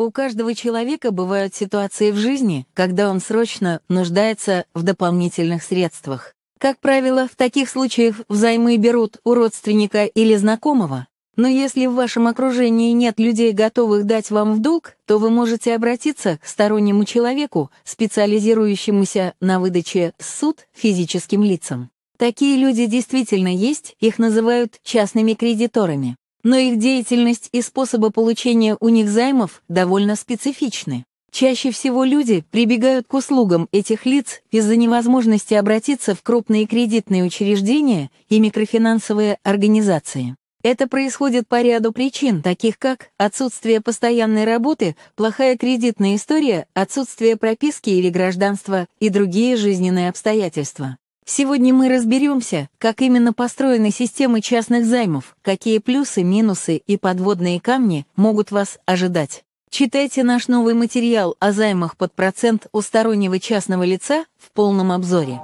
У каждого человека бывают ситуации в жизни, когда он срочно нуждается в дополнительных средствах. Как правило, в таких случаях взаймы берут у родственника или знакомого. Но если в вашем окружении нет людей, готовых дать вам в долг, то вы можете обратиться к стороннему человеку, специализирующемуся на выдаче суд физическим лицам. Такие люди действительно есть, их называют частными кредиторами но их деятельность и способы получения у них займов довольно специфичны. Чаще всего люди прибегают к услугам этих лиц из-за невозможности обратиться в крупные кредитные учреждения и микрофинансовые организации. Это происходит по ряду причин, таких как отсутствие постоянной работы, плохая кредитная история, отсутствие прописки или гражданства и другие жизненные обстоятельства. Сегодня мы разберемся, как именно построены системы частных займов, какие плюсы, минусы и подводные камни могут вас ожидать. Читайте наш новый материал о займах под процент у стороннего частного лица в полном обзоре.